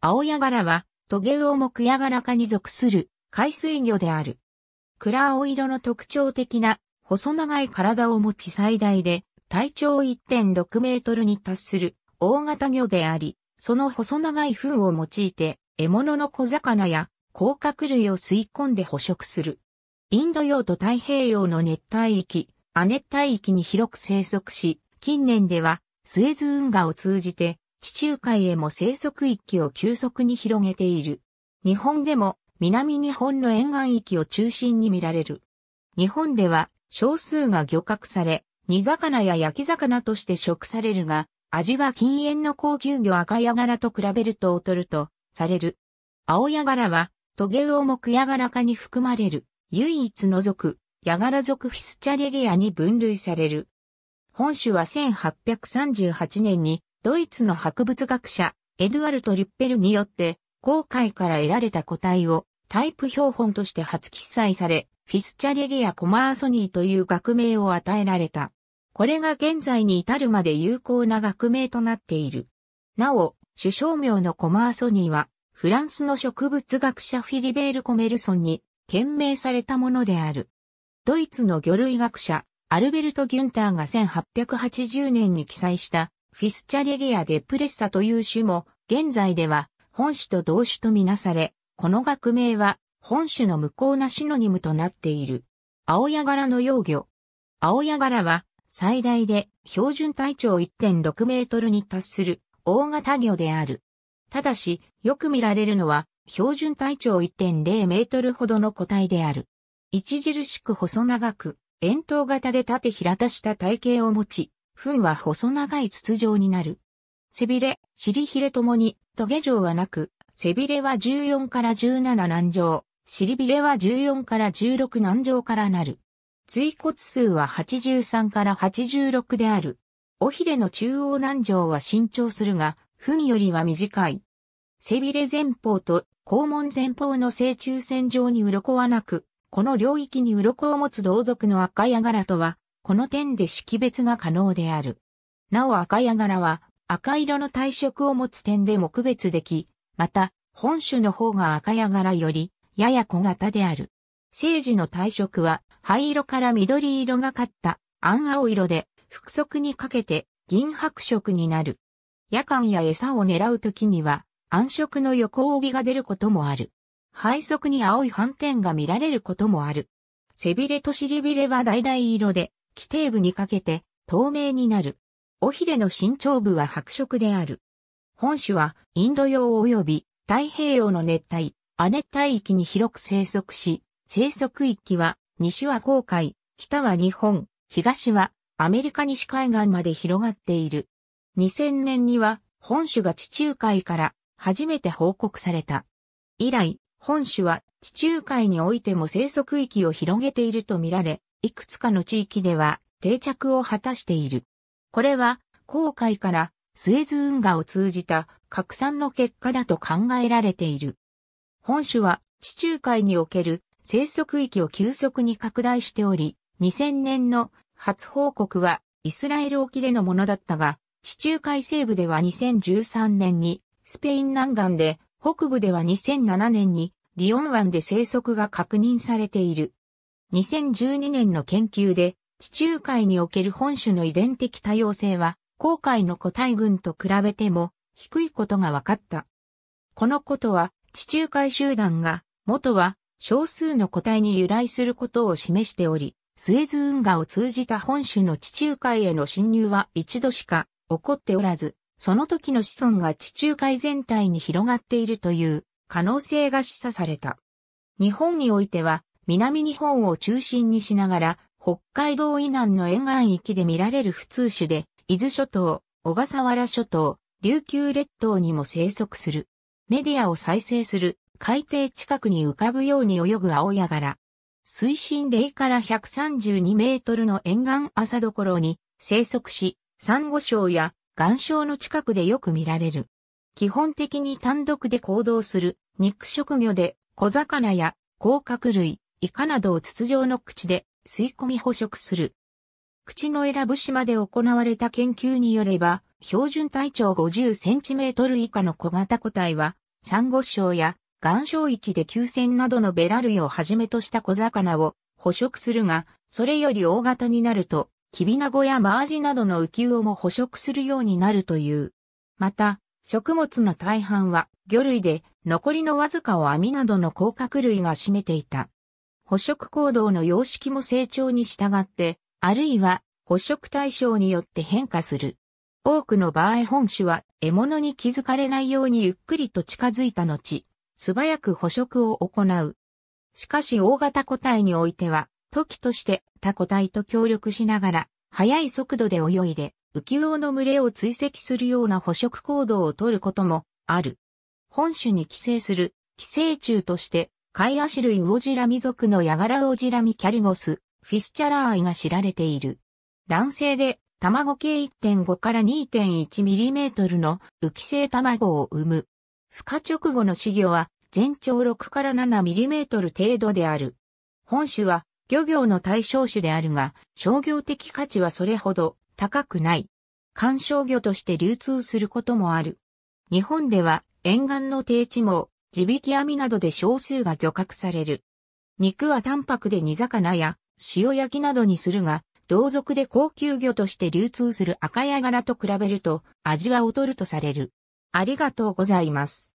青ヤガラは、トゲウオクヤガラ科に属する海水魚である。暗青色の特徴的な細長い体を持ち最大で体長1.6メートルに達する大型魚であり、その細長い糞を用いて獲物の小魚や甲殻類を吸い込んで捕食する。インド洋と太平洋の熱帯域、亜熱帯域に広く生息し、近年ではスエズ運河を通じて地中海へも生息域を急速に広げている。日本でも南日本の沿岸域を中心に見られる。日本では少数が漁獲され、煮魚や焼き魚として食されるが、味は禁煙の高級魚赤ヤガラと比べると劣るとされる。青ヤガラはトゲウオ木ヤガラ科に含まれる唯一の属、ヤガラ属フィスチャレリアに分類される。本種は1838年にドイツの博物学者、エドゥアルト・リュッペルによって、航海から得られた個体をタイプ標本として初記載され、フィスチャレリア・コマーソニーという学名を与えられた。これが現在に至るまで有効な学名となっている。なお、首相名のコマーソニーは、フランスの植物学者フィリベール・コメルソンに、懸命されたものである。ドイツの魚類学者、アルベルト・ギュンターが1880年に記載したフィスチャレリア・デプレッサという種も、現在では本種と同種とみなされ、この学名は本種の無効なシノニムとなっている。青ヤ柄の幼魚。青ヤ柄は最大で標準体長1.6メートルに達する大型魚である。ただし、よく見られるのは標準体長1.0メートルほどの個体である。著しく細長く、円筒型で縦平たした体型を持ち、糞は細長い筒状になる。背びれ、尻ひれともに、トゲ状はなく、背びれは14から17難状、尻びれは14から16難状からなる。椎骨数は83から86である。尾ひれの中央難状は伸長するが、糞よりは短い。背びれ前方と肛門前方の正中線上に鱗はなく、この領域に鱗を持つ同族の赤ヤガラとはこの点で識別が可能である。なお赤ヤガラは赤色の体色を持つ点で目別でき、また、本種の方が赤ヤガラより、やや小型である。生児の体色は、灰色から緑色がかった暗青色で、複足にかけて銀白色になる。夜間や餌を狙う時には、暗色の横帯が出ることもある。背側に青い斑点が見られることもある。背びれと尻びれは橙色で、基底部にかけて透明になる。尾ひれの身長部は白色である。本種はインド洋及び太平洋の熱帯、亜熱帯域に広く生息し、生息域は西は航海、北は日本、東はアメリカ西海岸まで広がっている。2000年には本種が地中海から初めて報告された。以来、本種は地中海においても生息域を広げているとみられ、いくつかの地域では定着を果たしている。これは、航海からスエズ運河を通じた拡散の結果だと考えられている。本種は地中海における生息域を急速に拡大しており、2000年の初報告はイスラエル沖でのものだったが、地中海西部では2013年にスペイン南岸で、北部では2007年にリオン湾で生息が確認されている。2012年の研究で、地中海における本種の遺伝的多様性は、航海の個体群と比べても低いことが分かった。このことは、地中海集団が、元は少数の個体に由来することを示しており、スエズ運河を通じた本種の地中海への侵入は一度しか起こっておらず、その時の子孫が地中海全体に広がっているという可能性が示唆された。日本においては南日本を中心にしながら、北海道以南の沿岸域で見られる普通種で、伊豆諸島、小笠原諸島、琉球列島にも生息する。メディアを再生する海底近くに浮かぶように泳ぐ青ヤガラ。水深0から132メートルの沿岸朝どころに生息し、サンゴ礁や岩礁の近くでよく見られる。基本的に単独で行動する肉食魚で小魚や甲殻類、イカなどを筒状の口で吸い込み捕食する。口の選ぶ島で行われた研究によれば、標準体長50センチメートル以下の小型個体は、サンゴ礁や岩礁域で急戦などのベラ類をはじめとした小魚を捕食するが、それより大型になると、キビナゴやマアジなどの浮世も捕食するようになるという。また、食物の大半は魚類で、残りのわずかを網などの甲殻類が占めていた。捕食行動の様式も成長に従って、あるいは捕食対象によって変化する。多くの場合本種は獲物に気づかれないようにゆっくりと近づいた後、素早く捕食を行う。しかし大型個体においては、時として他個体と協力しながら、速い速度で泳いで、浮世の群れを追跡するような捕食行動をとることもある。本種に寄生する寄生虫としてカイアシ類ウオジラミ族のヤガラウオジラミキャリゴス、フィスチャラーイが知られている。卵性で卵径1.5から2.1ミリメートルの浮き性卵を産む。孵化直後の死魚は全長6から7ミリメートル程度である。本種は漁業の対象種であるが、商業的価値はそれほど高くない。観賞魚として流通することもある。日本では沿岸の低地も地引き網などで少数が漁獲される。肉は淡白で煮魚や塩焼きなどにするが、同族で高級魚として流通する赤ヤガラと比べると味は劣るとされる。ありがとうございます。